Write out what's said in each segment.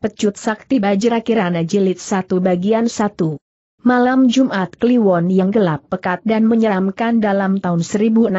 Pecut Sakti Bajra Kirana Jilid 1 Bagian 1 Malam Jumat Kliwon yang gelap pekat dan menyeramkan dalam tahun 1613.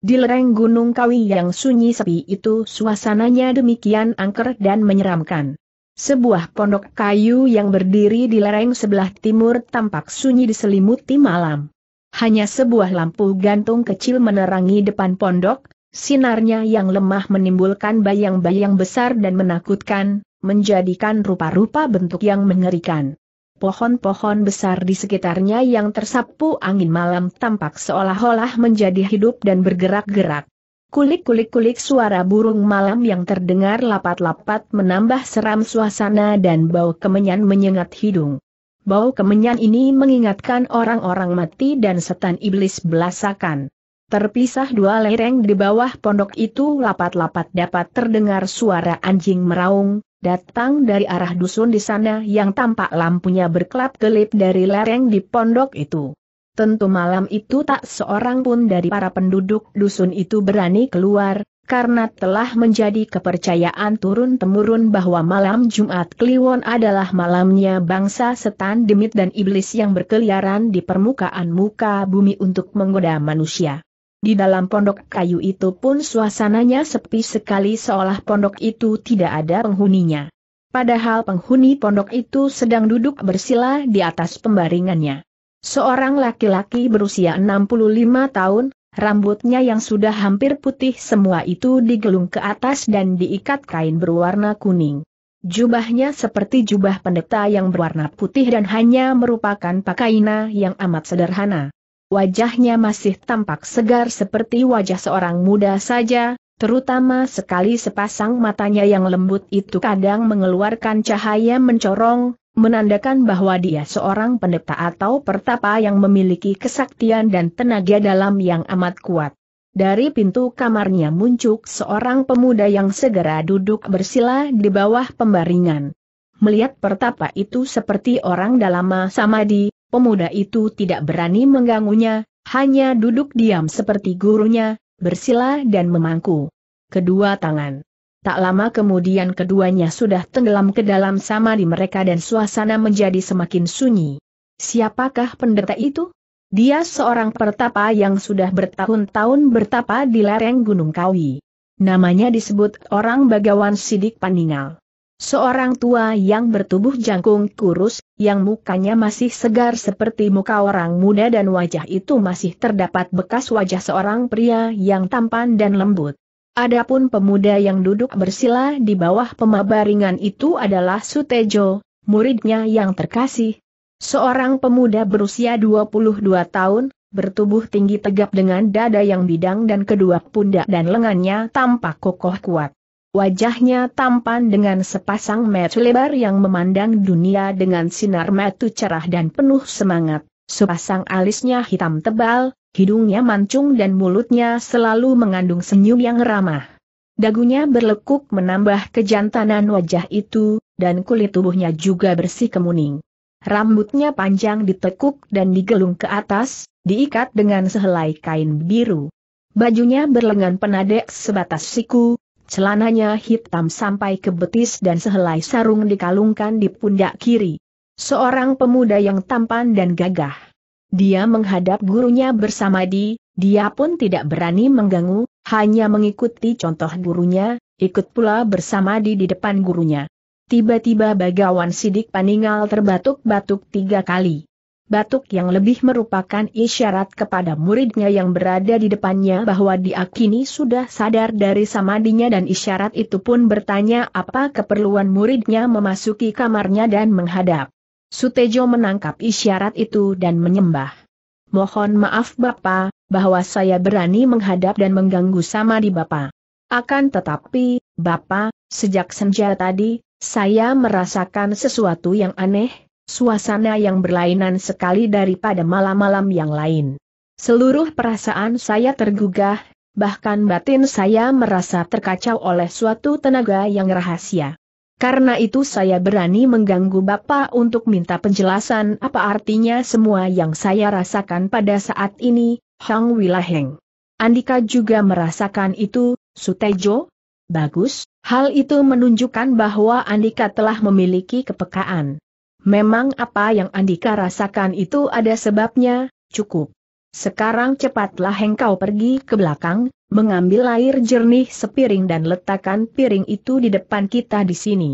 Di lereng Gunung Kawi yang sunyi sepi itu suasananya demikian angker dan menyeramkan. Sebuah pondok kayu yang berdiri di lereng sebelah timur tampak sunyi diselimuti malam. Hanya sebuah lampu gantung kecil menerangi depan pondok, Sinarnya yang lemah menimbulkan bayang-bayang besar dan menakutkan, menjadikan rupa-rupa bentuk yang mengerikan. Pohon-pohon besar di sekitarnya yang tersapu angin malam tampak seolah-olah menjadi hidup dan bergerak-gerak. Kulik-kulik-kulik suara burung malam yang terdengar lapat-lapat menambah seram suasana dan bau kemenyan menyengat hidung. Bau kemenyan ini mengingatkan orang-orang mati dan setan iblis belasakan. Terpisah dua lereng di bawah pondok itu lapat-lapat dapat terdengar suara anjing meraung, datang dari arah dusun di sana yang tampak lampunya berkelap-kelip dari lereng di pondok itu. Tentu malam itu tak seorang pun dari para penduduk dusun itu berani keluar, karena telah menjadi kepercayaan turun-temurun bahwa malam Jumat Kliwon adalah malamnya bangsa setan demit dan iblis yang berkeliaran di permukaan muka bumi untuk menggoda manusia. Di dalam pondok kayu itu pun suasananya sepi sekali seolah pondok itu tidak ada penghuninya. Padahal penghuni pondok itu sedang duduk bersila di atas pembaringannya. Seorang laki-laki berusia 65 tahun, rambutnya yang sudah hampir putih semua itu digelung ke atas dan diikat kain berwarna kuning. Jubahnya seperti jubah pendeta yang berwarna putih dan hanya merupakan pakaian yang amat sederhana wajahnya masih tampak segar seperti wajah seorang muda saja, terutama sekali sepasang matanya yang lembut itu kadang mengeluarkan cahaya mencorong, menandakan bahwa dia seorang pendeta atau pertapa yang memiliki kesaktian dan tenaga dalam yang amat kuat. Dari pintu kamarnya muncul seorang pemuda yang segera duduk bersila di bawah pembaringan. Melihat pertapa itu seperti orang dalam samadhi, pemuda itu tidak berani mengganggunya, hanya duduk diam seperti gurunya, bersila dan memangku. Kedua tangan. Tak lama kemudian keduanya sudah tenggelam ke dalam sama di mereka dan suasana menjadi semakin sunyi. Siapakah pendeta itu? Dia seorang pertapa yang sudah bertahun-tahun bertapa di lereng Gunung Kawi. Namanya disebut orang Bagawan Sidik Paningal. Seorang tua yang bertubuh jangkung kurus, yang mukanya masih segar seperti muka orang muda dan wajah itu masih terdapat bekas wajah seorang pria yang tampan dan lembut. Adapun pemuda yang duduk bersila di bawah pemabaringan itu adalah Sutejo, muridnya yang terkasih. Seorang pemuda berusia 22 tahun, bertubuh tinggi tegap dengan dada yang bidang dan kedua pundak dan lengannya tampak kokoh kuat. Wajahnya tampan dengan sepasang mata lebar yang memandang dunia dengan sinar mata cerah dan penuh semangat. Sepasang alisnya hitam tebal, hidungnya mancung dan mulutnya selalu mengandung senyum yang ramah. Dagunya berlekuk menambah kejantanan wajah itu, dan kulit tubuhnya juga bersih kemuning. Rambutnya panjang ditekuk dan digelung ke atas, diikat dengan sehelai kain biru. Bajunya berlengan penadek sebatas siku, celananya hitam sampai ke betis dan sehelai sarung dikalungkan di pundak kiri. Seorang pemuda yang tampan dan gagah. Dia menghadap gurunya bersama di, dia pun tidak berani mengganggu, hanya mengikuti contoh gurunya, ikut pula bersama di di depan gurunya. Tiba-tiba Bagawan Sidik Paningal terbatuk-batuk tiga kali batuk yang lebih merupakan isyarat kepada muridnya yang berada di depannya bahwa dia kini sudah sadar dari samadinya dan isyarat itu pun bertanya apa keperluan muridnya memasuki kamarnya dan menghadap. Sutejo menangkap isyarat itu dan menyembah. Mohon maaf Bapak, bahwa saya berani menghadap dan mengganggu sama di Bapak. Akan tetapi, Bapak, sejak senja tadi, saya merasakan sesuatu yang aneh, suasana yang berlainan sekali daripada malam-malam yang lain. Seluruh perasaan saya tergugah, bahkan batin saya merasa terkacau oleh suatu tenaga yang rahasia. Karena itu saya berani mengganggu Bapak untuk minta penjelasan apa artinya semua yang saya rasakan pada saat ini, Hang Wilaheng. Andika juga merasakan itu, Sutejo? Bagus, hal itu menunjukkan bahwa Andika telah memiliki kepekaan. Memang apa yang Andika rasakan itu ada sebabnya, cukup. Sekarang cepatlah engkau pergi ke belakang, mengambil air jernih sepiring dan letakkan piring itu di depan kita di sini.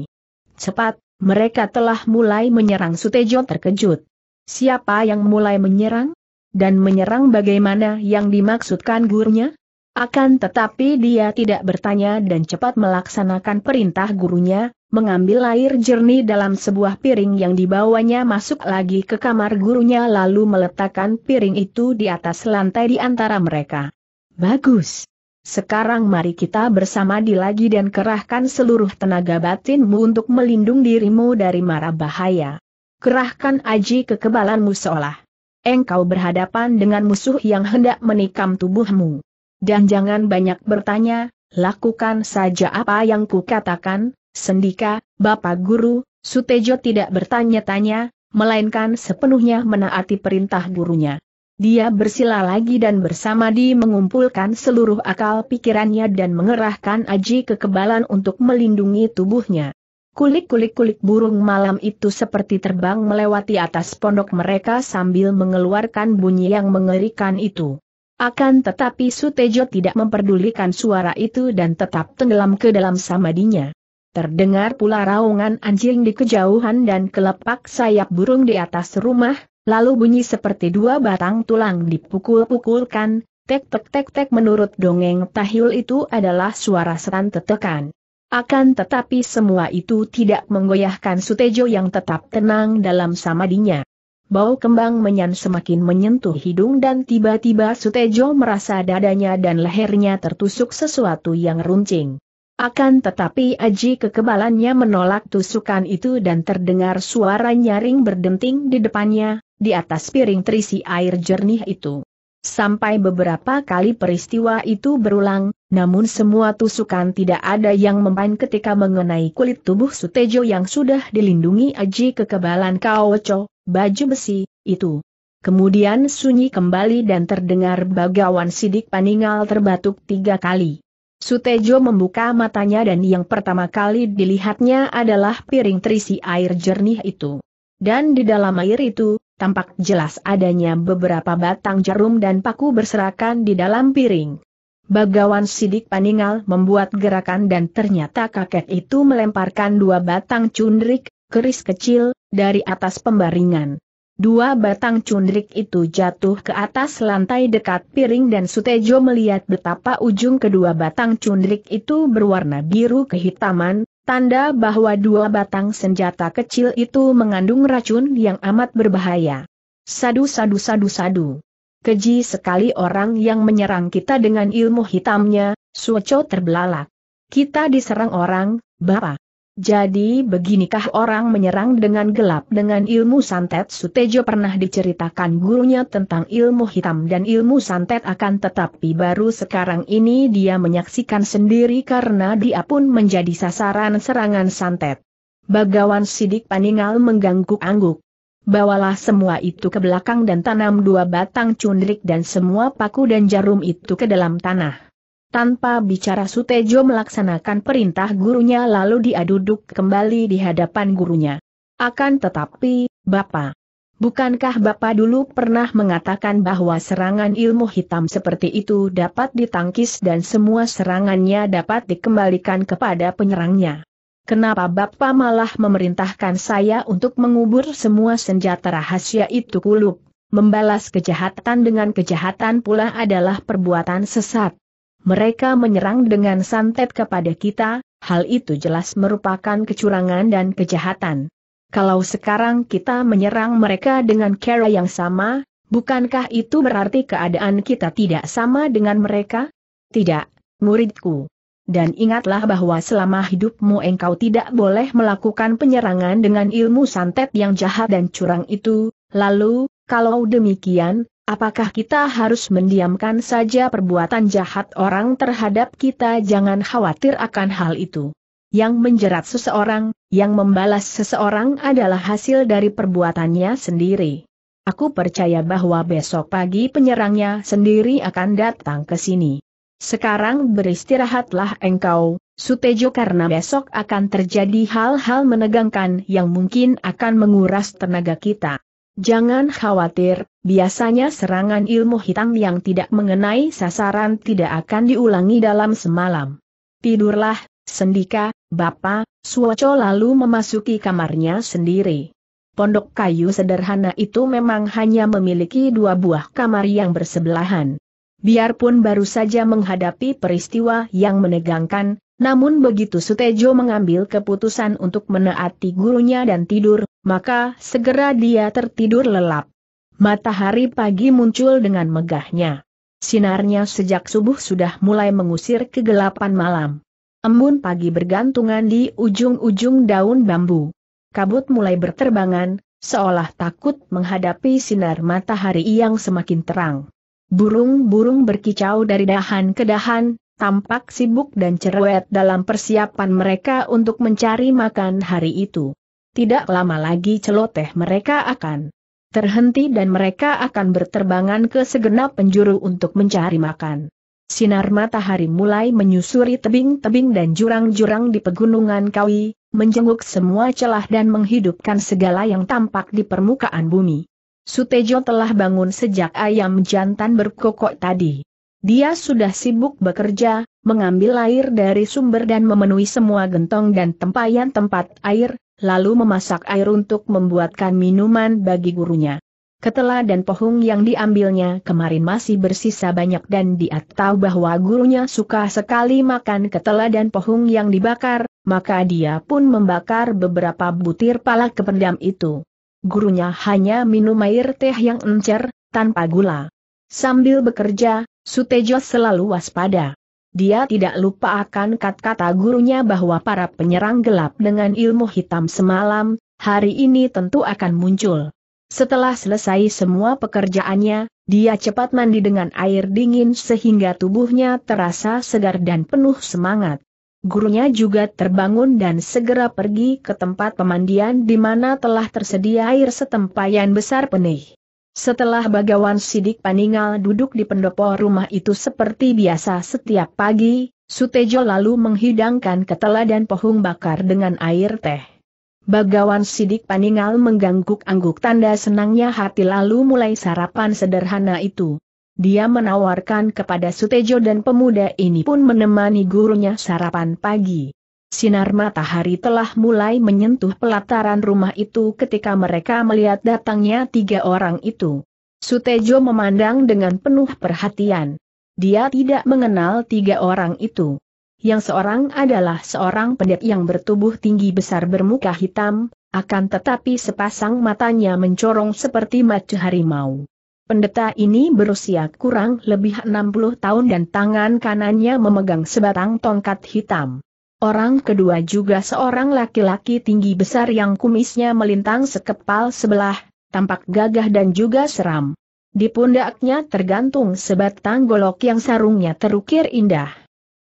Cepat, mereka telah mulai menyerang Sutejo terkejut. Siapa yang mulai menyerang? Dan menyerang bagaimana yang dimaksudkan gurunya? Akan tetapi dia tidak bertanya dan cepat melaksanakan perintah gurunya, mengambil air jernih dalam sebuah piring yang dibawanya masuk lagi ke kamar gurunya lalu meletakkan piring itu di atas lantai di antara mereka. Bagus. Sekarang mari kita bersama di lagi dan kerahkan seluruh tenaga batinmu untuk melindung dirimu dari mara bahaya. Kerahkan aji kekebalanmu seolah. Engkau berhadapan dengan musuh yang hendak menikam tubuhmu. Dan jangan banyak bertanya, lakukan saja apa yang kukatakan, Sendika, Bapak Guru, Sutejo tidak bertanya-tanya, melainkan sepenuhnya menaati perintah gurunya. Dia bersila lagi dan bersama di mengumpulkan seluruh akal pikirannya dan mengerahkan aji kekebalan untuk melindungi tubuhnya. Kulik-kulik-kulik burung malam itu seperti terbang melewati atas pondok mereka sambil mengeluarkan bunyi yang mengerikan itu. Akan tetapi Sutejo tidak memperdulikan suara itu dan tetap tenggelam ke dalam samadinya. Terdengar pula raungan anjing di kejauhan dan kelepak sayap burung di atas rumah, lalu bunyi seperti dua batang tulang dipukul-pukulkan, tek-tek-tek-tek menurut dongeng tahil itu adalah suara setan tetekan. Akan tetapi semua itu tidak menggoyahkan Sutejo yang tetap tenang dalam samadinya. Bau kembang menyan semakin menyentuh hidung dan tiba-tiba Sutejo merasa dadanya dan lehernya tertusuk sesuatu yang runcing. Akan tetapi Aji kekebalannya menolak tusukan itu dan terdengar suara nyaring berdenting di depannya, di atas piring terisi air jernih itu. Sampai beberapa kali peristiwa itu berulang, namun semua tusukan tidak ada yang mempan ketika mengenai kulit tubuh Sutejo yang sudah dilindungi Aji kekebalan Kaoco, baju besi, itu. Kemudian sunyi kembali dan terdengar bagawan sidik paningal terbatuk tiga kali. Sutejo membuka matanya dan yang pertama kali dilihatnya adalah piring terisi air jernih itu. Dan di dalam air itu, tampak jelas adanya beberapa batang jarum dan paku berserakan di dalam piring. Bagawan sidik paningal membuat gerakan dan ternyata kakek itu melemparkan dua batang cundrik, keris kecil, dari atas pembaringan. Dua batang cundrik itu jatuh ke atas lantai dekat piring dan Sutejo melihat betapa ujung kedua batang cundrik itu berwarna biru kehitaman, tanda bahwa dua batang senjata kecil itu mengandung racun yang amat berbahaya. Sadu sadu sadu sadu. Keji sekali orang yang menyerang kita dengan ilmu hitamnya, Suco terbelalak. Kita diserang orang, Bapak. Jadi beginikah orang menyerang dengan gelap dengan ilmu santet Sutejo pernah diceritakan gurunya tentang ilmu hitam dan ilmu santet akan tetapi baru sekarang ini dia menyaksikan sendiri karena dia pun menjadi sasaran serangan santet. Bagawan sidik paningal mengganggu-angguk. Bawalah semua itu ke belakang dan tanam dua batang cundrik dan semua paku dan jarum itu ke dalam tanah. Tanpa bicara Sutejo melaksanakan perintah gurunya lalu dia duduk kembali di hadapan gurunya. Akan tetapi, Bapak. Bukankah Bapak dulu pernah mengatakan bahwa serangan ilmu hitam seperti itu dapat ditangkis dan semua serangannya dapat dikembalikan kepada penyerangnya? Kenapa Bapak malah memerintahkan saya untuk mengubur semua senjata rahasia itu kuluk? Membalas kejahatan dengan kejahatan pula adalah perbuatan sesat mereka menyerang dengan santet kepada kita, hal itu jelas merupakan kecurangan dan kejahatan. Kalau sekarang kita menyerang mereka dengan cara yang sama, bukankah itu berarti keadaan kita tidak sama dengan mereka? Tidak, muridku. Dan ingatlah bahwa selama hidupmu engkau tidak boleh melakukan penyerangan dengan ilmu santet yang jahat dan curang itu, lalu, kalau demikian, Apakah kita harus mendiamkan saja perbuatan jahat orang terhadap kita? Jangan khawatir akan hal itu. Yang menjerat seseorang, yang membalas seseorang adalah hasil dari perbuatannya sendiri. Aku percaya bahwa besok pagi penyerangnya sendiri akan datang ke sini. Sekarang beristirahatlah engkau, Sutejo karena besok akan terjadi hal-hal menegangkan yang mungkin akan menguras tenaga kita. Jangan khawatir, biasanya serangan ilmu hitam yang tidak mengenai sasaran tidak akan diulangi dalam semalam. Tidurlah, Sendika, Bapak, Suwoco lalu memasuki kamarnya sendiri. Pondok kayu sederhana itu memang hanya memiliki dua buah kamar yang bersebelahan. Biarpun baru saja menghadapi peristiwa yang menegangkan, namun begitu Sutejo mengambil keputusan untuk menaati gurunya dan tidur, maka segera dia tertidur lelap. Matahari pagi muncul dengan megahnya. Sinarnya sejak subuh sudah mulai mengusir kegelapan malam. Embun pagi bergantungan di ujung-ujung daun bambu. Kabut mulai berterbangan, seolah takut menghadapi sinar matahari yang semakin terang. Burung-burung berkicau dari dahan ke dahan, tampak sibuk dan cerewet dalam persiapan mereka untuk mencari makan hari itu. Tidak lama lagi celoteh mereka akan terhenti dan mereka akan berterbangan ke segenap penjuru untuk mencari makan. Sinar matahari mulai menyusuri tebing-tebing dan jurang-jurang di pegunungan Kawi, menjenguk semua celah dan menghidupkan segala yang tampak di permukaan bumi. Sutejo telah bangun sejak ayam jantan berkokok tadi. Dia sudah sibuk bekerja, mengambil air dari sumber dan memenuhi semua gentong dan tempayan tempat air, lalu memasak air untuk membuatkan minuman bagi gurunya. Ketela dan pohung yang diambilnya kemarin masih bersisa banyak dan dia tahu bahwa gurunya suka sekali makan ketela dan pohung yang dibakar, maka dia pun membakar beberapa butir pala kependam itu gurunya hanya minum air teh yang encer, tanpa gula. Sambil bekerja, Sutejo selalu waspada. Dia tidak lupa akan kata-kata gurunya bahwa para penyerang gelap dengan ilmu hitam semalam, hari ini tentu akan muncul. Setelah selesai semua pekerjaannya, dia cepat mandi dengan air dingin sehingga tubuhnya terasa segar dan penuh semangat. Gurunya juga terbangun dan segera pergi ke tempat pemandian di mana telah tersedia air setempayan besar penih. Setelah Bagawan Sidik Paningal duduk di pendopo rumah itu seperti biasa setiap pagi, Sutejo lalu menghidangkan ketela dan pohung bakar dengan air teh. Bagawan Sidik Paningal mengangguk-angguk tanda senangnya hati lalu mulai sarapan sederhana itu. Dia menawarkan kepada Sutejo dan pemuda ini pun menemani gurunya sarapan pagi. Sinar matahari telah mulai menyentuh pelataran rumah itu ketika mereka melihat datangnya tiga orang itu. Sutejo memandang dengan penuh perhatian. Dia tidak mengenal tiga orang itu. Yang seorang adalah seorang pendek yang bertubuh tinggi besar bermuka hitam, akan tetapi sepasang matanya mencorong seperti mata harimau. Pendeta ini berusia kurang lebih 60 tahun dan tangan kanannya memegang sebatang tongkat hitam. Orang kedua juga seorang laki-laki tinggi besar yang kumisnya melintang sekepal sebelah, tampak gagah dan juga seram. Di pundaknya tergantung sebatang golok yang sarungnya terukir indah.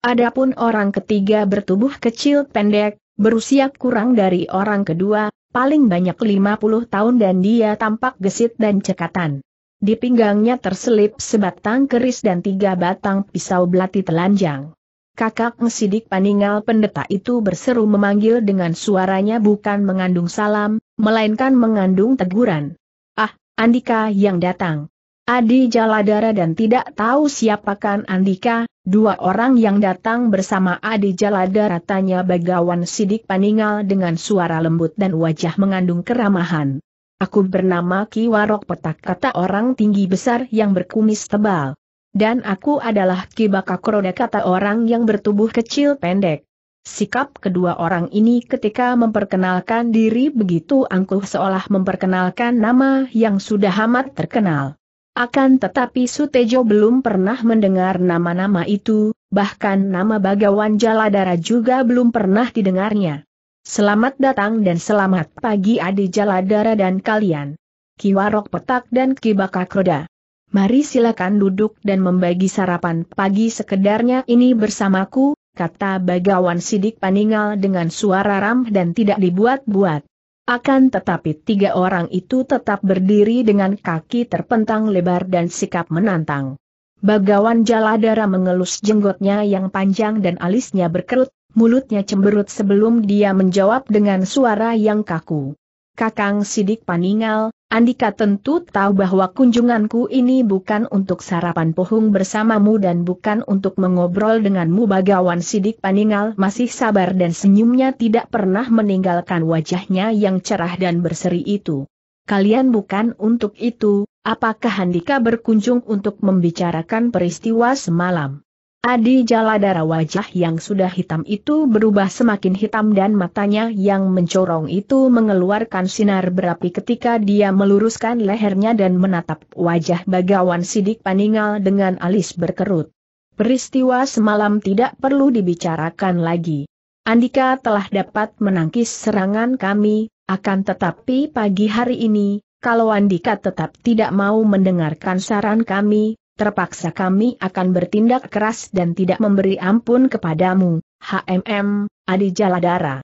Adapun orang ketiga bertubuh kecil pendek, berusia kurang dari orang kedua, paling banyak 50 tahun dan dia tampak gesit dan cekatan. Di pinggangnya terselip sebatang keris dan tiga batang pisau belati telanjang. Kakak Ngesidik Paningal pendeta itu berseru memanggil dengan suaranya bukan mengandung salam, melainkan mengandung teguran. Ah, Andika yang datang. Adi Jaladara dan tidak tahu siapakan Andika, dua orang yang datang bersama Adi Jaladara tanya Bagawan Sidik Paningal dengan suara lembut dan wajah mengandung keramahan. Aku bernama Ki Warok Petak kata orang tinggi besar yang berkumis tebal. Dan aku adalah Ki Bakakroda kata orang yang bertubuh kecil pendek. Sikap kedua orang ini ketika memperkenalkan diri begitu angkuh seolah memperkenalkan nama yang sudah amat terkenal. Akan tetapi Sutejo belum pernah mendengar nama-nama itu, bahkan nama Bagawan Jaladara juga belum pernah didengarnya. Selamat datang dan selamat pagi Adi Jaladara dan kalian. Kiwarok Petak dan Kibakak Roda. Mari silakan duduk dan membagi sarapan pagi sekedarnya ini bersamaku, kata Bagawan Sidik Paningal dengan suara ram dan tidak dibuat-buat. Akan tetapi tiga orang itu tetap berdiri dengan kaki terpentang lebar dan sikap menantang. Bagawan Jaladara mengelus jenggotnya yang panjang dan alisnya berkerut, Mulutnya cemberut sebelum dia menjawab dengan suara yang kaku. Kakang Sidik Paningal, Andika tentu tahu bahwa kunjunganku ini bukan untuk sarapan pohung bersamamu dan bukan untuk mengobrol denganmu bagawan Sidik Paningal masih sabar dan senyumnya tidak pernah meninggalkan wajahnya yang cerah dan berseri itu. Kalian bukan untuk itu, apakah Andika berkunjung untuk membicarakan peristiwa semalam? Adi Jaladara wajah yang sudah hitam itu berubah semakin hitam dan matanya yang mencorong itu mengeluarkan sinar berapi ketika dia meluruskan lehernya dan menatap wajah bagawan sidik paningal dengan alis berkerut. Peristiwa semalam tidak perlu dibicarakan lagi. Andika telah dapat menangkis serangan kami, akan tetapi pagi hari ini, kalau Andika tetap tidak mau mendengarkan saran kami, terpaksa kami akan bertindak keras dan tidak memberi ampun kepadamu, HMM, Adi Jaladara.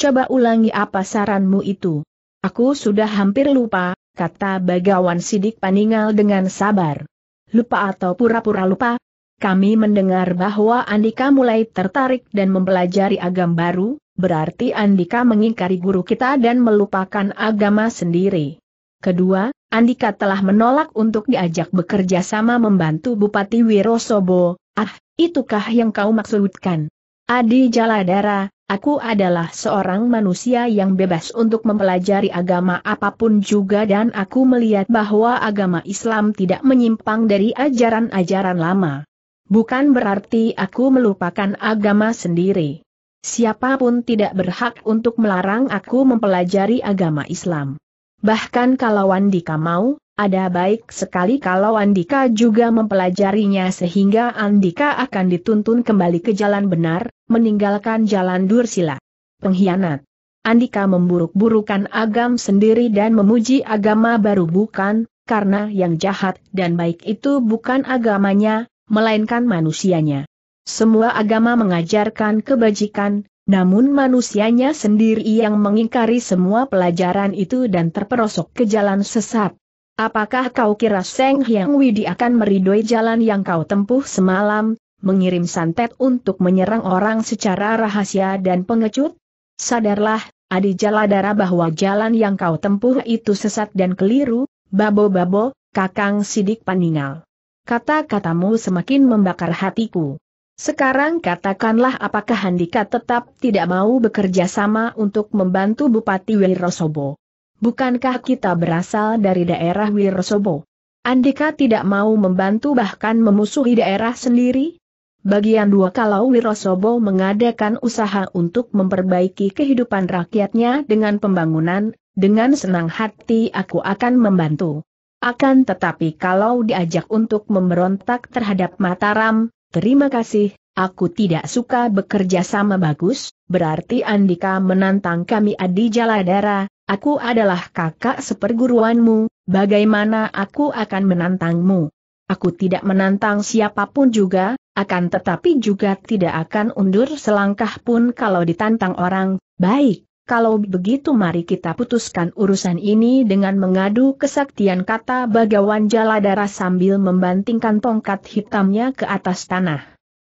Coba ulangi apa saranmu itu. Aku sudah hampir lupa, kata Bagawan Sidik Paningal dengan sabar. Lupa atau pura-pura lupa? Kami mendengar bahwa Andika mulai tertarik dan mempelajari agam baru, berarti Andika mengingkari guru kita dan melupakan agama sendiri. Kedua, Andika telah menolak untuk diajak bekerja sama membantu Bupati Wirosobo, ah, itukah yang kau maksudkan? Adi Jaladara, aku adalah seorang manusia yang bebas untuk mempelajari agama apapun juga dan aku melihat bahwa agama Islam tidak menyimpang dari ajaran-ajaran lama. Bukan berarti aku melupakan agama sendiri. Siapapun tidak berhak untuk melarang aku mempelajari agama Islam. Bahkan kalau Andika mau, ada baik sekali kalau Andika juga mempelajarinya sehingga Andika akan dituntun kembali ke jalan benar, meninggalkan jalan dursila. Pengkhianat. Andika memburuk-burukan agam sendiri dan memuji agama baru bukan, karena yang jahat dan baik itu bukan agamanya, melainkan manusianya. Semua agama mengajarkan kebajikan, namun manusianya sendiri yang mengingkari semua pelajaran itu dan terperosok ke jalan sesat. Apakah kau kira Seng Hyang Widi akan meridoi jalan yang kau tempuh semalam, mengirim santet untuk menyerang orang secara rahasia dan pengecut? Sadarlah, Adi Jaladara bahwa jalan yang kau tempuh itu sesat dan keliru, babo-babo, kakang sidik paningal. Kata-katamu semakin membakar hatiku. Sekarang katakanlah apakah Handika tetap tidak mau bekerja sama untuk membantu Bupati Wirosobo. Bukankah kita berasal dari daerah Wirosobo? Andika tidak mau membantu bahkan memusuhi daerah sendiri? Bagian dua kalau Wirosobo mengadakan usaha untuk memperbaiki kehidupan rakyatnya dengan pembangunan, dengan senang hati aku akan membantu. Akan tetapi kalau diajak untuk memberontak terhadap Mataram, Terima kasih, aku tidak suka bekerja sama bagus, berarti Andika menantang kami Adi Jaladara, aku adalah kakak seperguruanmu, bagaimana aku akan menantangmu? Aku tidak menantang siapapun juga, akan tetapi juga tidak akan undur selangkah pun kalau ditantang orang, baik, kalau begitu mari kita putuskan urusan ini dengan mengadu kesaktian kata Bagawan Jaladara sambil membantingkan tongkat hitamnya ke atas tanah.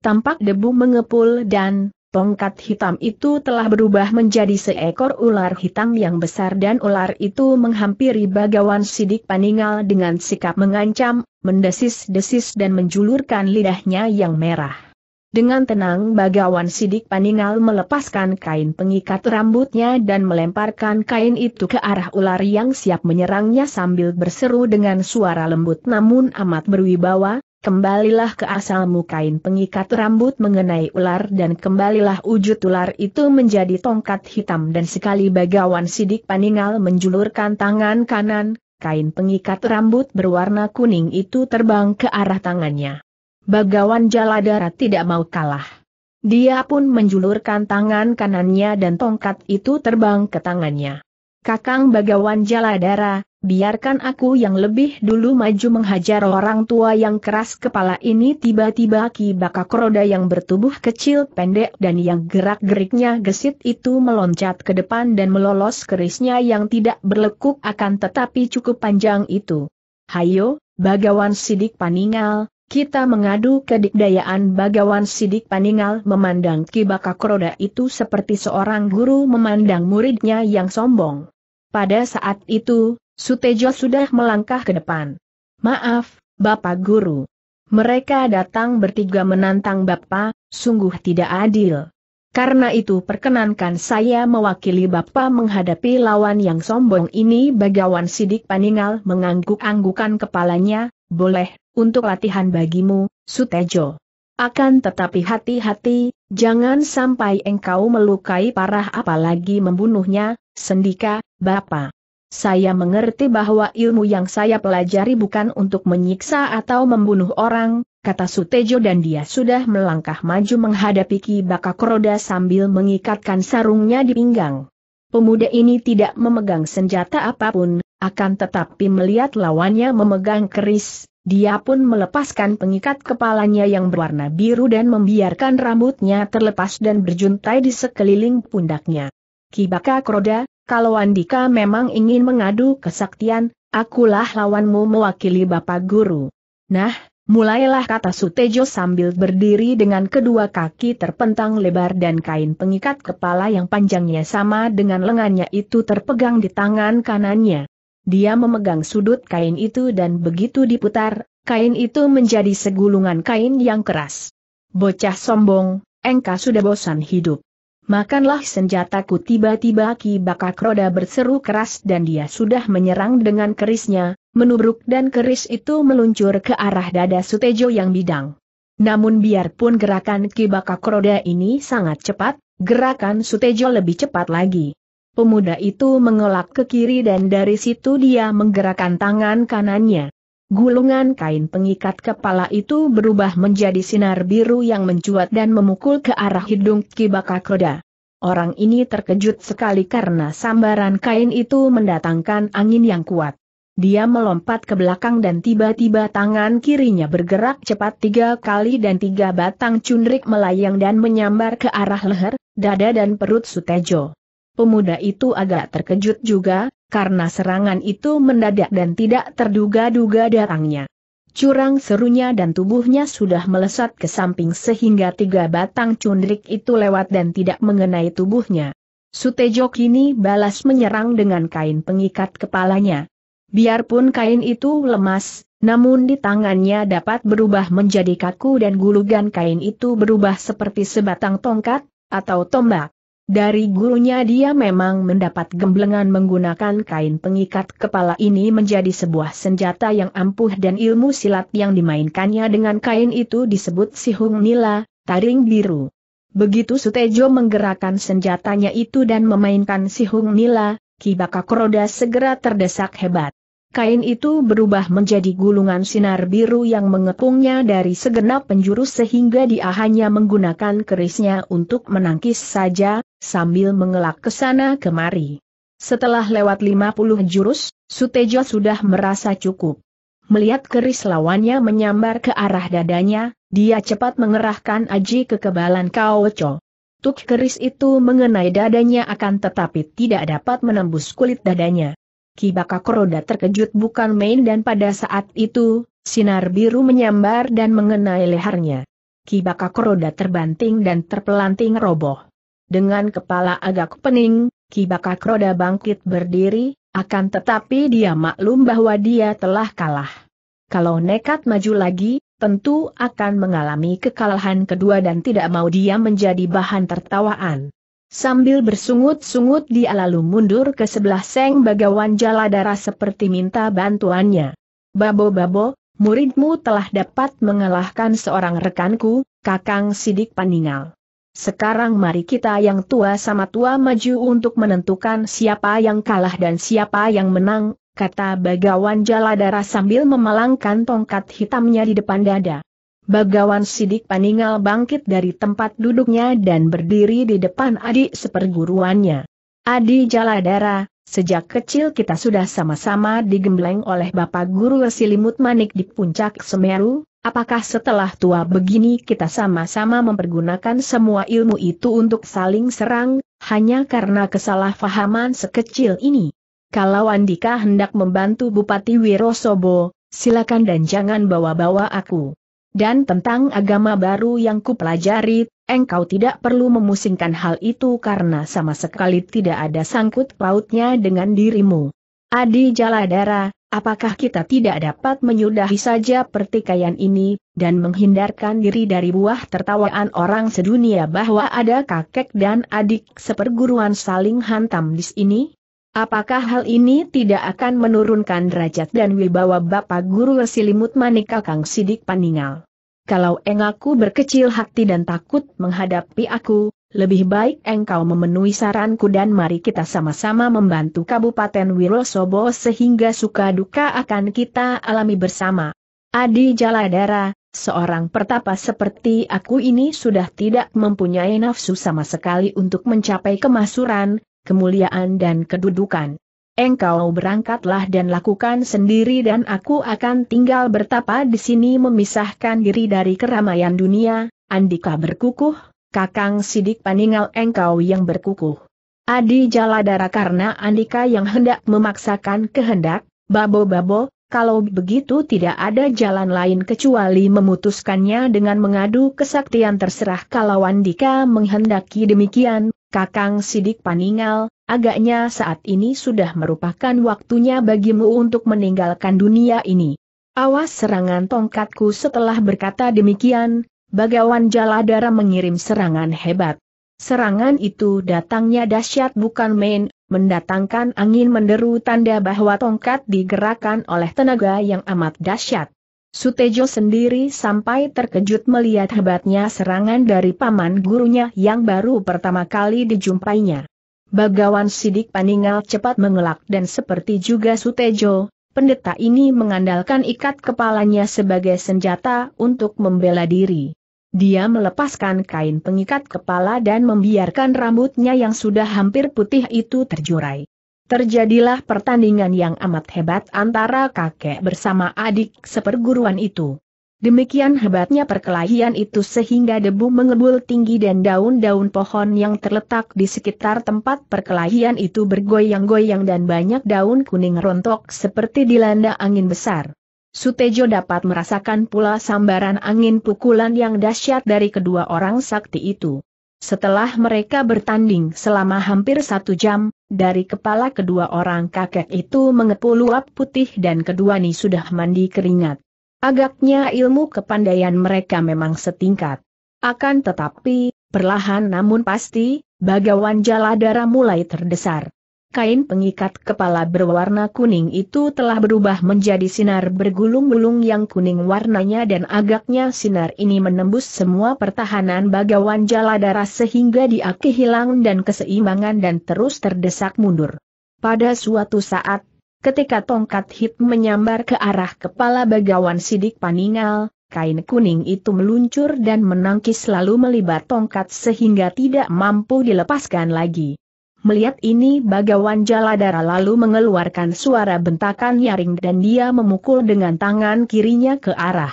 Tampak debu mengepul dan tongkat hitam itu telah berubah menjadi seekor ular hitam yang besar dan ular itu menghampiri Bagawan Sidik Paningal dengan sikap mengancam, mendesis-desis dan menjulurkan lidahnya yang merah. Dengan tenang bagawan sidik paningal melepaskan kain pengikat rambutnya dan melemparkan kain itu ke arah ular yang siap menyerangnya sambil berseru dengan suara lembut namun amat berwibawa, kembalilah ke asalmu kain pengikat rambut mengenai ular dan kembalilah wujud ular itu menjadi tongkat hitam dan sekali bagawan sidik paningal menjulurkan tangan kanan, kain pengikat rambut berwarna kuning itu terbang ke arah tangannya. Bagawan Jaladara tidak mau kalah. Dia pun menjulurkan tangan kanannya dan tongkat itu terbang ke tangannya. Kakang Bagawan Jaladara, biarkan aku yang lebih dulu maju menghajar orang tua yang keras kepala ini tiba-tiba Ki Bakakroda yang bertubuh kecil pendek dan yang gerak-geriknya gesit itu meloncat ke depan dan melolos kerisnya yang tidak berlekuk akan tetapi cukup panjang itu. Hayo, Bagawan Sidik Paningal, kita mengadu kedikdayaan bagawan sidik paningal memandang kibaka kroda itu seperti seorang guru memandang muridnya yang sombong. Pada saat itu, Sutejo sudah melangkah ke depan. Maaf, Bapak Guru. Mereka datang bertiga menantang Bapak, sungguh tidak adil. Karena itu perkenankan saya mewakili Bapak menghadapi lawan yang sombong ini bagawan sidik paningal mengangguk-anggukan kepalanya, boleh, untuk latihan bagimu, Sutejo. Akan tetapi hati-hati, jangan sampai engkau melukai parah apalagi membunuhnya, Sendika, Bapak. Saya mengerti bahwa ilmu yang saya pelajari bukan untuk menyiksa atau membunuh orang, kata Sutejo dan dia sudah melangkah maju menghadapi Ki Bakakroda sambil mengikatkan sarungnya di pinggang. Pemuda ini tidak memegang senjata apapun, akan tetapi melihat lawannya memegang keris, dia pun melepaskan pengikat kepalanya yang berwarna biru dan membiarkan rambutnya terlepas dan berjuntai di sekeliling pundaknya. Kibaka Kroda, kalau Andika memang ingin mengadu kesaktian, akulah lawanmu mewakili Bapak Guru. Nah, mulailah kata Sutejo sambil berdiri dengan kedua kaki terpentang lebar dan kain pengikat kepala yang panjangnya sama dengan lengannya itu terpegang di tangan kanannya. Dia memegang sudut kain itu dan begitu diputar, kain itu menjadi segulungan kain yang keras. Bocah sombong, engkau sudah bosan hidup. Makanlah senjataku tiba-tiba Ki Bakak Roda berseru keras dan dia sudah menyerang dengan kerisnya, menubruk dan keris itu meluncur ke arah dada Sutejo yang bidang. Namun biarpun gerakan Ki Bakak Roda ini sangat cepat, gerakan Sutejo lebih cepat lagi. Pemuda itu mengelak ke kiri dan dari situ dia menggerakkan tangan kanannya. Gulungan kain pengikat kepala itu berubah menjadi sinar biru yang mencuat dan memukul ke arah hidung Kibaka Kroda. Orang ini terkejut sekali karena sambaran kain itu mendatangkan angin yang kuat. Dia melompat ke belakang dan tiba-tiba tangan kirinya bergerak cepat tiga kali dan tiga batang cundrik melayang dan menyambar ke arah leher, dada dan perut Sutejo. Pemuda itu agak terkejut juga, karena serangan itu mendadak dan tidak terduga-duga datangnya. Curang serunya dan tubuhnya sudah melesat ke samping sehingga tiga batang cundrik itu lewat dan tidak mengenai tubuhnya. Sutejo kini balas menyerang dengan kain pengikat kepalanya. Biarpun kain itu lemas, namun di tangannya dapat berubah menjadi kaku dan gulugan kain itu berubah seperti sebatang tongkat, atau tombak. Dari gurunya dia memang mendapat gemblengan menggunakan kain pengikat kepala ini menjadi sebuah senjata yang ampuh dan ilmu silat yang dimainkannya dengan kain itu disebut sihung nila, taring biru. Begitu Sutejo menggerakkan senjatanya itu dan memainkan sihung nila, Kibaka Kroda segera terdesak hebat. Kain itu berubah menjadi gulungan sinar biru yang mengepungnya dari segenap penjuru sehingga dia hanya menggunakan kerisnya untuk menangkis saja, sambil mengelak ke sana kemari. Setelah lewat 50 jurus, Sutejo sudah merasa cukup. Melihat keris lawannya menyambar ke arah dadanya, dia cepat mengerahkan aji kekebalan Kaoco. Tuk keris itu mengenai dadanya akan tetapi tidak dapat menembus kulit dadanya. Kibaka Koroda terkejut bukan main dan pada saat itu, sinar biru menyambar dan mengenai lehernya. Kibaka Koroda terbanting dan terpelanting roboh. Dengan kepala agak pening, Kibaka Roda bangkit berdiri, akan tetapi dia maklum bahwa dia telah kalah. Kalau nekat maju lagi, tentu akan mengalami kekalahan kedua dan tidak mau dia menjadi bahan tertawaan. Sambil bersungut-sungut dia lalu mundur ke sebelah Seng Bagawan jala darah seperti minta bantuannya. Babo-babo, muridmu telah dapat mengalahkan seorang rekanku, Kakang Sidik Paningal. Sekarang mari kita yang tua sama tua maju untuk menentukan siapa yang kalah dan siapa yang menang, kata Bagawan Jaladara sambil memalangkan tongkat hitamnya di depan dada. Bagawan Sidik Paningal bangkit dari tempat duduknya dan berdiri di depan adik seperguruannya. Adi Jaladara, sejak kecil kita sudah sama-sama digembleng oleh Bapak Guru Silimut Manik di puncak Semeru, Apakah setelah tua begini kita sama-sama mempergunakan semua ilmu itu untuk saling serang, hanya karena kesalahpahaman sekecil ini? Kalau Andika hendak membantu Bupati Wirosobo, silakan dan jangan bawa-bawa aku. Dan tentang agama baru yang kupelajari, engkau tidak perlu memusingkan hal itu karena sama sekali tidak ada sangkut pautnya dengan dirimu. Adi Jaladara, apakah kita tidak dapat menyudahi saja pertikaian ini, dan menghindarkan diri dari buah tertawaan orang sedunia bahwa ada kakek dan adik seperguruan saling hantam di sini? Apakah hal ini tidak akan menurunkan derajat dan wibawa Bapak Guru Silimut Manika Kang Sidik Paningal? Kalau engaku berkecil hati dan takut menghadapi aku, lebih baik engkau memenuhi saranku dan mari kita sama-sama membantu Kabupaten Wirosobo sehingga suka duka akan kita alami bersama. Adi Jaladara, seorang pertapa seperti aku ini sudah tidak mempunyai nafsu sama sekali untuk mencapai kemasuran, kemuliaan dan kedudukan. Engkau berangkatlah dan lakukan sendiri dan aku akan tinggal bertapa di sini memisahkan diri dari keramaian dunia, Andika berkukuh, Kakang Sidik Paningal engkau yang berkukuh. Adi Jaladara karena Andika yang hendak memaksakan kehendak, babo-babo, kalau begitu tidak ada jalan lain kecuali memutuskannya dengan mengadu kesaktian terserah kalau Andika menghendaki demikian, Kakang Sidik Paningal, agaknya saat ini sudah merupakan waktunya bagimu untuk meninggalkan dunia ini. Awas serangan tongkatku setelah berkata demikian, Bagawan Jaladara mengirim serangan hebat. Serangan itu datangnya dahsyat bukan main, mendatangkan angin menderu tanda bahwa tongkat digerakkan oleh tenaga yang amat dahsyat. Sutejo sendiri sampai terkejut melihat hebatnya serangan dari paman gurunya yang baru pertama kali dijumpainya. Bagawan Sidik Paningal cepat mengelak dan seperti juga Sutejo, pendeta ini mengandalkan ikat kepalanya sebagai senjata untuk membela diri. Dia melepaskan kain pengikat kepala dan membiarkan rambutnya yang sudah hampir putih itu terjurai. Terjadilah pertandingan yang amat hebat antara kakek bersama adik seperguruan itu. Demikian hebatnya perkelahian itu sehingga debu mengebul tinggi dan daun-daun pohon yang terletak di sekitar tempat perkelahian itu bergoyang-goyang dan banyak daun kuning rontok seperti dilanda angin besar. Sutejo dapat merasakan pula sambaran angin pukulan yang dahsyat dari kedua orang sakti itu. Setelah mereka bertanding selama hampir satu jam, dari kepala kedua orang kakek itu mengepul uap putih dan kedua ni sudah mandi keringat. Agaknya ilmu kepandaian mereka memang setingkat. Akan tetapi, perlahan namun pasti, bagawan jaladara mulai terdesar. Kain pengikat kepala berwarna kuning itu telah berubah menjadi sinar bergulung-gulung yang kuning warnanya dan agaknya sinar ini menembus semua pertahanan bagawan jaladara sehingga dia kehilangan dan keseimbangan dan terus terdesak mundur. Pada suatu saat, ketika tongkat hit menyambar ke arah kepala bagawan sidik paningal, kain kuning itu meluncur dan menangkis lalu melibat tongkat sehingga tidak mampu dilepaskan lagi. Melihat ini bagawan Jaladara lalu mengeluarkan suara bentakan nyaring dan dia memukul dengan tangan kirinya ke arah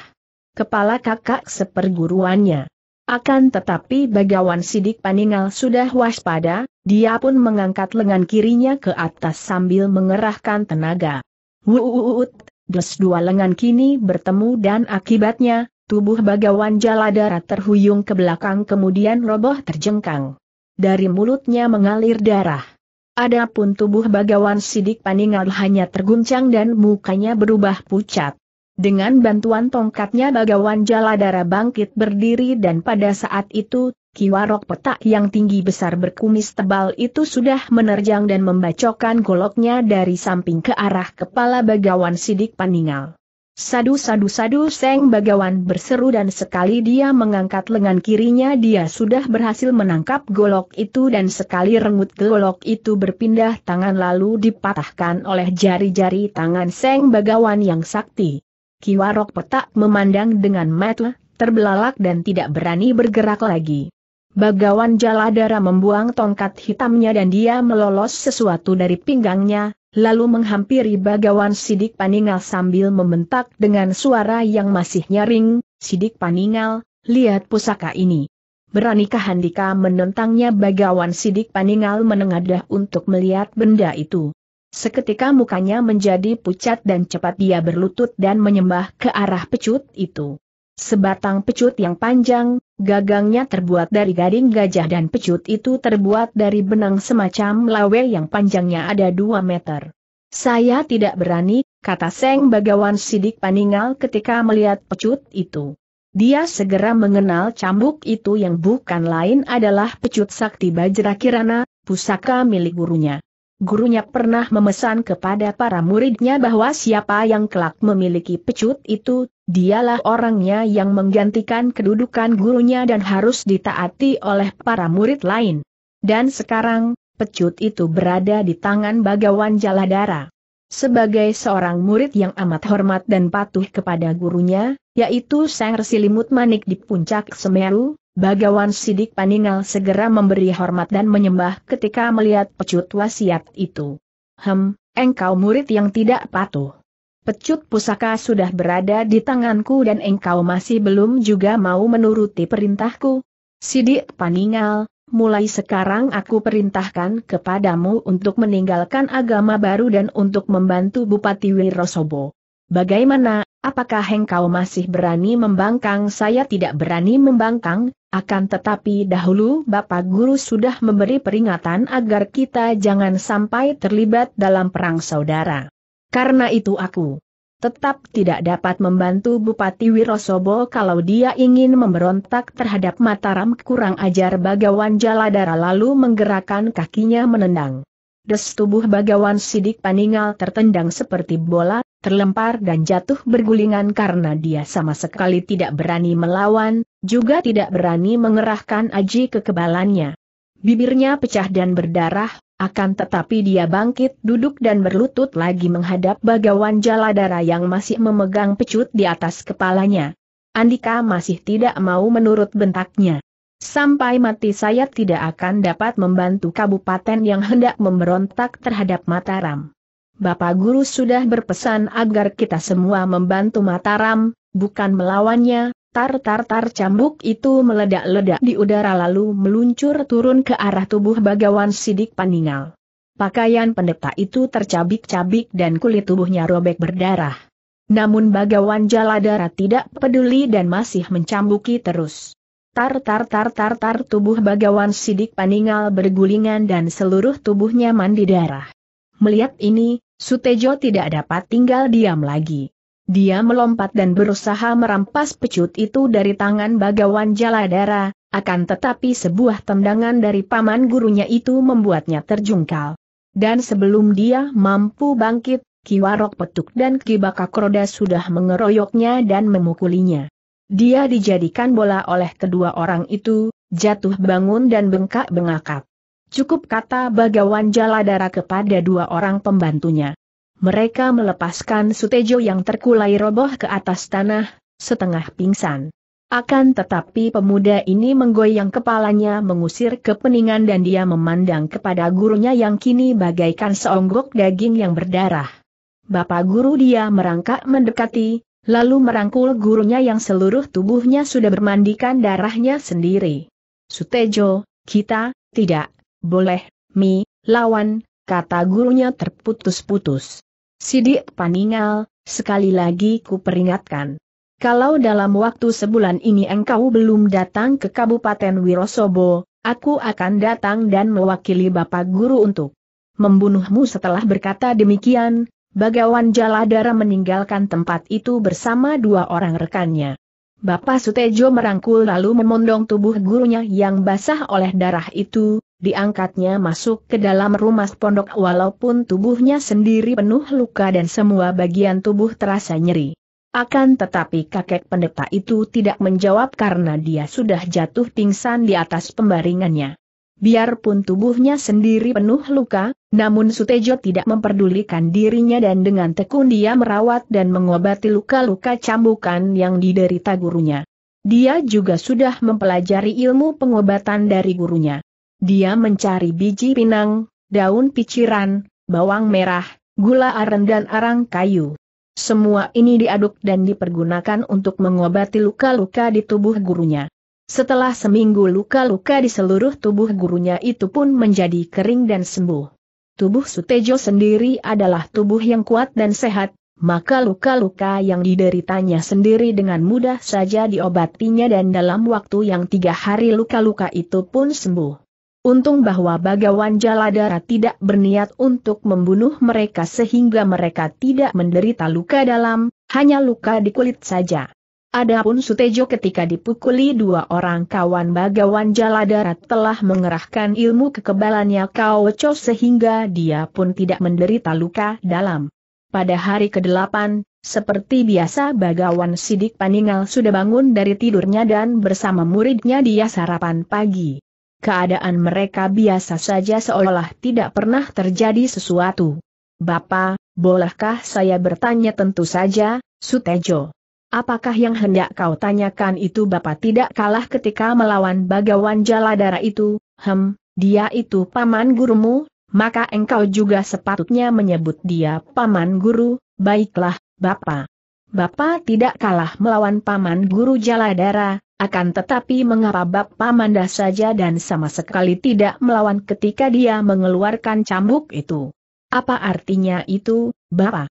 kepala kakak seperguruannya. Akan tetapi bagawan sidik paningal sudah waspada, dia pun mengangkat lengan kirinya ke atas sambil mengerahkan tenaga. Wuuut, des dua lengan kini bertemu dan akibatnya, tubuh bagawan Jaladara terhuyung ke belakang kemudian roboh terjengkang dari mulutnya mengalir darah. Adapun tubuh Bagawan Sidik Paningal hanya terguncang dan mukanya berubah pucat. Dengan bantuan tongkatnya Bagawan Jaladara bangkit berdiri dan pada saat itu, kiwarok petak yang tinggi besar berkumis tebal itu sudah menerjang dan membacokkan goloknya dari samping ke arah kepala Bagawan Sidik Paningal. Sadu sadu sadu Seng Bagawan berseru dan sekali dia mengangkat lengan kirinya dia sudah berhasil menangkap golok itu dan sekali rengut golok itu berpindah tangan lalu dipatahkan oleh jari-jari tangan Seng Bagawan yang sakti. Kiwarok petak memandang dengan mata, terbelalak dan tidak berani bergerak lagi. Bagawan Jaladara membuang tongkat hitamnya dan dia melolos sesuatu dari pinggangnya, lalu menghampiri bagawan Sidik Paningal sambil membentak dengan suara yang masih nyaring, Sidik Paningal, lihat pusaka ini. Beranikah Handika menentangnya bagawan Sidik Paningal menengadah untuk melihat benda itu. Seketika mukanya menjadi pucat dan cepat dia berlutut dan menyembah ke arah pecut itu. Sebatang pecut yang panjang, gagangnya terbuat dari gading gajah dan pecut itu terbuat dari benang semacam lawe yang panjangnya ada 2 meter. Saya tidak berani, kata Seng Bagawan Sidik Paningal ketika melihat pecut itu. Dia segera mengenal cambuk itu yang bukan lain adalah pecut sakti Bajra Kirana, pusaka milik gurunya gurunya pernah memesan kepada para muridnya bahwa siapa yang kelak memiliki pecut itu, dialah orangnya yang menggantikan kedudukan gurunya dan harus ditaati oleh para murid lain. Dan sekarang, pecut itu berada di tangan Bagawan Jaladara. Sebagai seorang murid yang amat hormat dan patuh kepada gurunya, yaitu Sang Limut Manik di puncak Semeru, Bagawan Sidik Paningal segera memberi hormat dan menyembah ketika melihat pecut wasiat itu. Hem, engkau murid yang tidak patuh. Pecut pusaka sudah berada di tanganku dan engkau masih belum juga mau menuruti perintahku. Sidik Paningal, mulai sekarang aku perintahkan kepadamu untuk meninggalkan agama baru dan untuk membantu Bupati Wirosobo. Bagaimana, apakah engkau masih berani membangkang? Saya tidak berani membangkang, akan tetapi dahulu Bapak Guru sudah memberi peringatan agar kita jangan sampai terlibat dalam perang saudara. Karena itu aku tetap tidak dapat membantu Bupati Wirosobo kalau dia ingin memberontak terhadap Mataram kurang ajar Bagawan Jaladara lalu menggerakkan kakinya menendang. Des tubuh Bagawan Sidik Paningal tertendang seperti bola, terlempar dan jatuh bergulingan karena dia sama sekali tidak berani melawan, juga tidak berani mengerahkan aji kekebalannya. Bibirnya pecah dan berdarah, akan tetapi dia bangkit duduk dan berlutut lagi menghadap bagawan jaladara yang masih memegang pecut di atas kepalanya. Andika masih tidak mau menurut bentaknya. Sampai mati saya tidak akan dapat membantu kabupaten yang hendak memberontak terhadap Mataram. Bapak Guru sudah berpesan agar kita semua membantu Mataram, bukan melawannya, tar-tar-tar cambuk itu meledak-ledak di udara lalu meluncur turun ke arah tubuh Bagawan Sidik Paningal. Pakaian pendeta itu tercabik-cabik dan kulit tubuhnya robek berdarah. Namun Bagawan Jaladara tidak peduli dan masih mencambuki terus. Tar tar tar tar tar tubuh bagawan sidik paningal bergulingan dan seluruh tubuhnya mandi darah. Melihat ini, Sutejo tidak dapat tinggal diam lagi. Dia melompat dan berusaha merampas pecut itu dari tangan bagawan Jaladara, akan tetapi sebuah tendangan dari paman gurunya itu membuatnya terjungkal. Dan sebelum dia mampu bangkit, Kiwarok Petuk dan Kibaka Kroda sudah mengeroyoknya dan memukulinya. Dia dijadikan bola oleh kedua orang itu, jatuh bangun dan bengkak-bengakak. Cukup kata Bagawan Jaladara kepada dua orang pembantunya. Mereka melepaskan Sutejo yang terkulai roboh ke atas tanah, setengah pingsan. Akan tetapi pemuda ini menggoyang kepalanya mengusir kepeningan dan dia memandang kepada gurunya yang kini bagaikan seonggok daging yang berdarah. Bapak guru dia merangkak mendekati, lalu merangkul gurunya yang seluruh tubuhnya sudah bermandikan darahnya sendiri. Sutejo, kita, tidak, boleh, Mi, lawan, kata gurunya terputus-putus. Sidik paningal, sekali lagi ku peringatkan. Kalau dalam waktu sebulan ini engkau belum datang ke Kabupaten Wirosobo, aku akan datang dan mewakili Bapak Guru untuk membunuhmu setelah berkata demikian, Bagawan Jaladara meninggalkan tempat itu bersama dua orang rekannya. Bapak Sutejo merangkul lalu memondong tubuh gurunya yang basah oleh darah itu, diangkatnya masuk ke dalam rumah pondok walaupun tubuhnya sendiri penuh luka dan semua bagian tubuh terasa nyeri. Akan tetapi kakek pendeta itu tidak menjawab karena dia sudah jatuh pingsan di atas pembaringannya. Biarpun tubuhnya sendiri penuh luka, namun Sutejo tidak memperdulikan dirinya dan dengan tekun dia merawat dan mengobati luka-luka cambukan yang diderita gurunya. Dia juga sudah mempelajari ilmu pengobatan dari gurunya. Dia mencari biji pinang, daun piciran, bawang merah, gula aren dan arang kayu. Semua ini diaduk dan dipergunakan untuk mengobati luka-luka di tubuh gurunya. Setelah seminggu luka-luka di seluruh tubuh gurunya itu pun menjadi kering dan sembuh. Tubuh Sutejo sendiri adalah tubuh yang kuat dan sehat, maka luka-luka yang dideritanya sendiri dengan mudah saja diobatinya dan dalam waktu yang tiga hari luka-luka itu pun sembuh. Untung bahwa Bagawan Jaladara tidak berniat untuk membunuh mereka sehingga mereka tidak menderita luka dalam, hanya luka di kulit saja. Adapun Sutejo ketika dipukuli dua orang kawan Bagawan Jaladara telah mengerahkan ilmu kekebalannya Kaoco sehingga dia pun tidak menderita luka dalam. Pada hari ke-8, seperti biasa Bagawan Sidik Paningal sudah bangun dari tidurnya dan bersama muridnya dia sarapan pagi keadaan mereka biasa saja seolah tidak pernah terjadi sesuatu. Bapak, bolehkah saya bertanya tentu saja, Sutejo? Apakah yang hendak kau tanyakan itu Bapak tidak kalah ketika melawan bagawan jaladara itu, hem, dia itu paman gurumu, maka engkau juga sepatutnya menyebut dia paman guru, baiklah, Bapak. Bapak tidak kalah melawan paman guru jaladara, akan tetapi mengapa Bapak Manda saja dan sama sekali tidak melawan ketika dia mengeluarkan cambuk itu? Apa artinya itu, Bapak?